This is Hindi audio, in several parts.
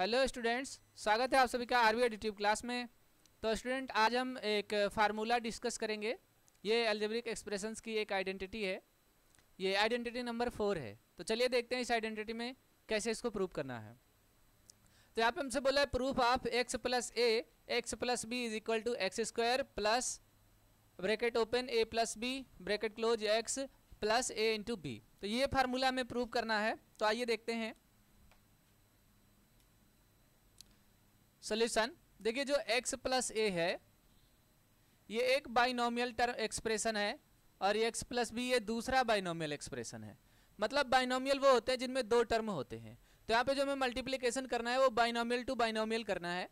हेलो स्टूडेंट्स स्वागत है आप सभी का वी एडिटिव क्लास में तो स्टूडेंट आज हम एक फार्मूला डिस्कस करेंगे ये एल्जेब्रिक एक्सप्रेशंस की एक आइडेंटिटी है ये आइडेंटिटी नंबर फोर है तो चलिए देखते हैं इस आइडेंटिटी में कैसे इसको प्रूव करना है तो यहाँ पे हमसे बोला है proof of x plus a x plus b is equal to x square plus bracket open a plus b bracket close x plus a into b तो ये फार्मूला हमें प्रूव करना है तो आइए देखते हैं सोल्यूशन देखिए जो x प्लस ए है ये एक बाइनोमियल टर्म एक्सप्रेशन है और ये x प्लस बी ये दूसरा बाइनोमियल एक्सप्रेशन है मतलब बाइनोमियल वो होते हैं जिनमें दो टर्म होते हैं तो यहाँ पे जो हमें मल्टीप्लीकेशन करना है वो बाइनोमियल टू बाइनोमियल करना है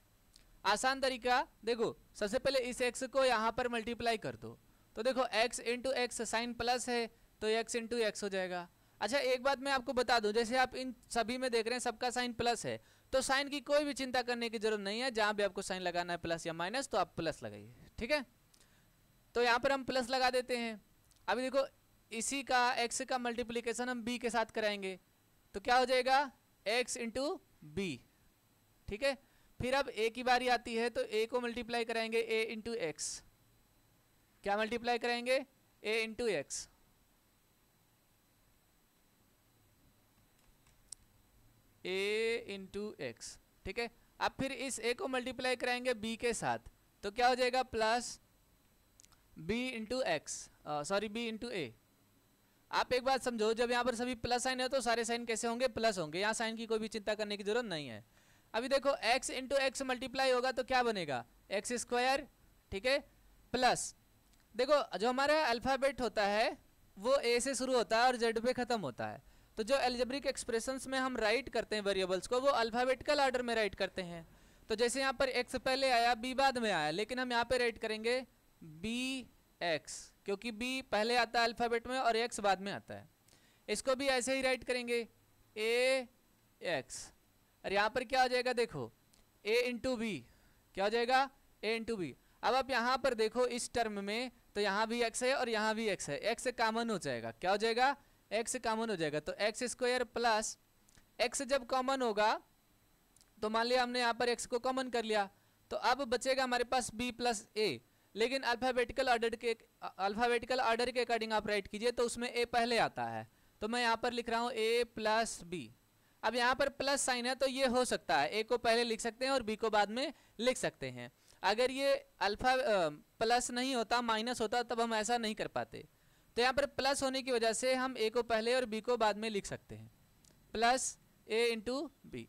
आसान तरीका देखो सबसे पहले इस एक्स को यहाँ पर मल्टीप्लाई कर दो तो देखो x into x sign plus है तो एक्स इंटू एक्स हो जाएगा अच्छा एक बात मैं आपको बता दूं जैसे आप इन सभी में देख रहे हैं सबका साइन प्लस है तो साइन की कोई भी चिंता करने की जरूरत नहीं है जहां भी आपको साइन लगाना है प्लस या माइनस तो आप प्लस लगाइए ठीक है तो यहां पर हम प्लस लगा देते हैं अभी देखो इसी का एक्स का मल्टीप्लीकेशन हम बी के साथ कराएंगे तो क्या हो जाएगा एक्स इंटू बी ठीक है फिर अब ए की बारी आती है तो ए को मल्टीप्लाई कराएंगे ए इंटू एक्स क्या मल्टीप्लाई कराएंगे a into x into x ठीक है अब फिर इस ए को मल्टीप्लाई कराएंगे बी के साथ तो क्या हो जाएगा plus b into x sorry b into a आप एक बात समझो जब यहाँ पर सभी प्लस साइन है तो सारे साइन कैसे होंगे प्लस होंगे यहाँ साइन की कोई भी चिंता करने की जरूरत नहीं है अभी देखो x इंटू एक्स मल्टीप्लाई होगा तो क्या बनेगा एक्स स्क्वायर ठीक है प्लस देखो जो हमारा अल्फ़ाबेट होता है वो ए से शुरू होता है और जेड पे ख़त्म होता है तो जो एल्जेब्रिक एक्सप्रेशन में हम राइट करते हैं वेरिएबल्स को वो अल्फ़ाबेटिकल ऑर्डर में राइट करते हैं तो जैसे यहाँ पर एक्स पहले आया बी बाद में आया लेकिन हम यहाँ पर राइट करेंगे बी एक्स क्योंकि बी पहले आता है अल्फ़ाबेट में और एक्स बाद में आता है इसको भी ऐसे ही राइट करेंगे ए एक्स और यहाँ पर क्या हो जाएगा देखो ए इंटू बी क्या हो जाएगा ए इंटू बी अब आप यहाँ पर देखो इस टर्म में तो यहाँ भी एक्स है और यहाँ भी एक्स है एक्स कॉमन हो जाएगा क्या हो जाएगा एक्स कॉमन हो जाएगा तो एक्स स्क्वायर प्लस एक्स जब कॉमन होगा तो मान लिया हमने यहाँ पर एक्स को कॉमन कर लिया तो अब बचेगा हमारे पास बी प्लस ए लेकिन अल्फ़ाबेटिकल ऑर्डर के अल्फ़ाबेटिकल ऑर्डर के अकॉर्डिंग आप राइट कीजिए तो उसमें ए पहले आता है तो मैं यहाँ पर लिख रहा हूँ ए प्लस बी अब यहाँ पर प्लस साइन है तो ये हो सकता है ए को पहले लिख सकते हैं और बी को बाद में लिख सकते हैं अगर ये अल्फ़ा प्लस नहीं होता माइनस होता तब हम ऐसा नहीं कर पाते तो यहाँ पर प्लस होने की वजह से हम ए को पहले और बी को बाद में लिख सकते हैं प्लस ए इंटू बी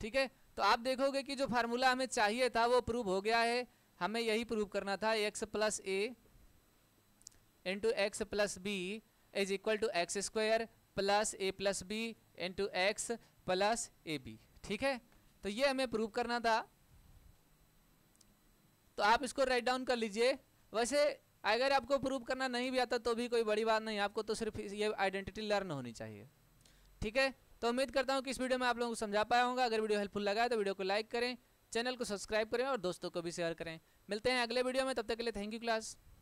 ठीक है तो आप देखोगे कि जो फार्मूला हमें चाहिए था वो प्रूव हो गया है हमें यही प्रूव करना था x plus a into x plus b is equal to x square plus a plus b into x plus a b ठीक है तो ये हमें प्रूव करना था तो आप इसको राइट डाउन कर लीजिए वैसे अगर आपको प्रूव करना नहीं भी आता तो भी कोई बड़ी बात नहीं आपको तो सिर्फ ये आइडेंटिटी लर्न होनी चाहिए ठीक है तो उम्मीद करता हूँ कि इस वीडियो में आप लोगों को समझा पाया होगा अगर वीडियो हेल्पफुल लगा है तो वीडियो को लाइक करें चैनल को सब्सक्राइब करें और दोस्तों को भी शेयर करें मिलते हैं अगले वीडियो में तब तक के लिए थैंक यू क्लास